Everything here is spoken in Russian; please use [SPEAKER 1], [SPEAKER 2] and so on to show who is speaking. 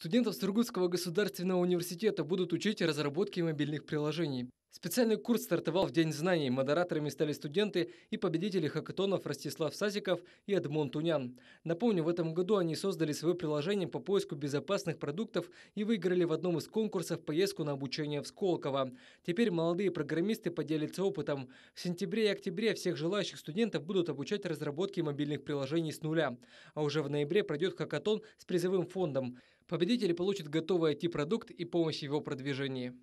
[SPEAKER 1] Студентов Сургутского государственного университета будут учить разработке мобильных приложений. Специальный курс стартовал в День знаний. Модераторами стали студенты и победители хакатонов Ростислав Сазиков и Адмон Тунян. Напомню, в этом году они создали свое приложение по поиску безопасных продуктов и выиграли в одном из конкурсов поездку на обучение в Сколково. Теперь молодые программисты поделятся опытом. В сентябре и октябре всех желающих студентов будут обучать разработке мобильных приложений с нуля. А уже в ноябре пройдет хакатон с призовым фондом. Победители получат готовый IT-продукт и помощь в его продвижении.